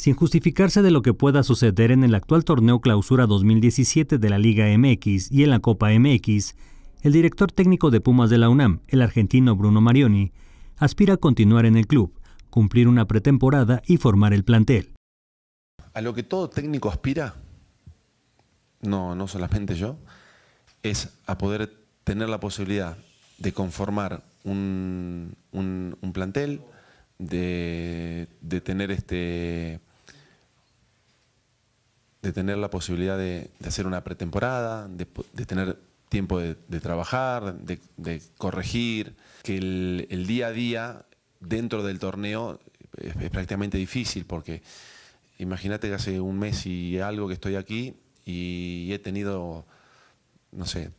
sin justificarse de lo que pueda suceder en el actual torneo Clausura 2017 de la Liga MX y en la Copa MX, el director técnico de Pumas de la UNAM, el argentino Bruno Marioni, aspira a continuar en el club, cumplir una pretemporada y formar el plantel. A lo que todo técnico aspira, no, no solamente yo, es a poder tener la posibilidad de conformar un, plantel, de, de, tener este, de tener la posibilidad de, hacer una pretemporada, de, tener tiempo de, trabajar, de, corregir, que el, día a día dentro del torneo es, prácticamente difícil porque imagínate que hace un mes y algo que estoy aquí y he tenido, no sé,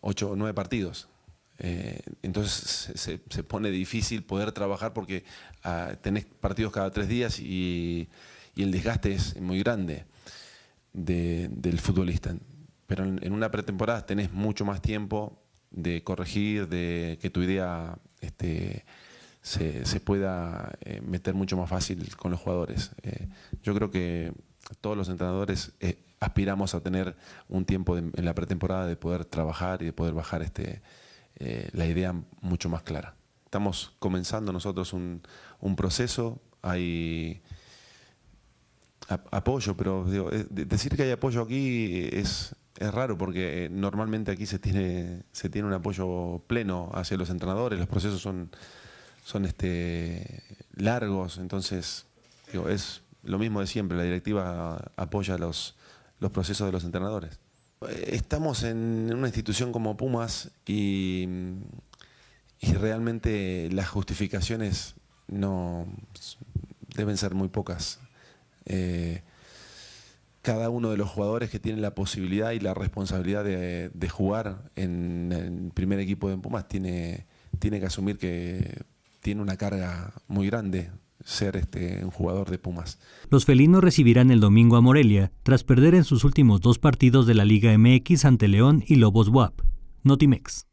ocho o nueve partidos. Eh, entonces se, pone difícil poder trabajar porque ah, tenés partidos cada tres días y el desgaste es muy grande del futbolista. Pero en, una pretemporada tenés mucho más tiempo de corregir, de que tu idea este, se, pueda eh, meter mucho más fácil con los jugadores. Eh, yo creo que todos los entrenadores eh, aspiramos a tener un tiempo en la pretemporada de poder trabajar y de poder bajar este, la idea mucho más clara. Estamos comenzando nosotros un, un proceso, hay apoyo, pero eh, decir que hay apoyo aquí eh, es, es raro porque eh, normalmente aquí se tiene, se tiene un apoyo pleno hacia los entrenadores, los procesos son, son este, largos, entonces digo, es lo mismo de siempre, la directiva apoya los, los procesos de los entrenadores. Estamos en una institución como Pumas y, y realmente las justificaciones no deben ser muy pocas. Eh, cada uno de los jugadores que tiene la posibilidad y la responsabilidad de, jugar en el primer equipo de Pumas tiene, tiene que asumir que tiene una carga muy grande ser este, un jugador de Pumas. Los felinos recibirán el domingo a Morelia tras perder en sus últimos dos partidos de la Liga MX ante León y Lobos WAP. Notimex.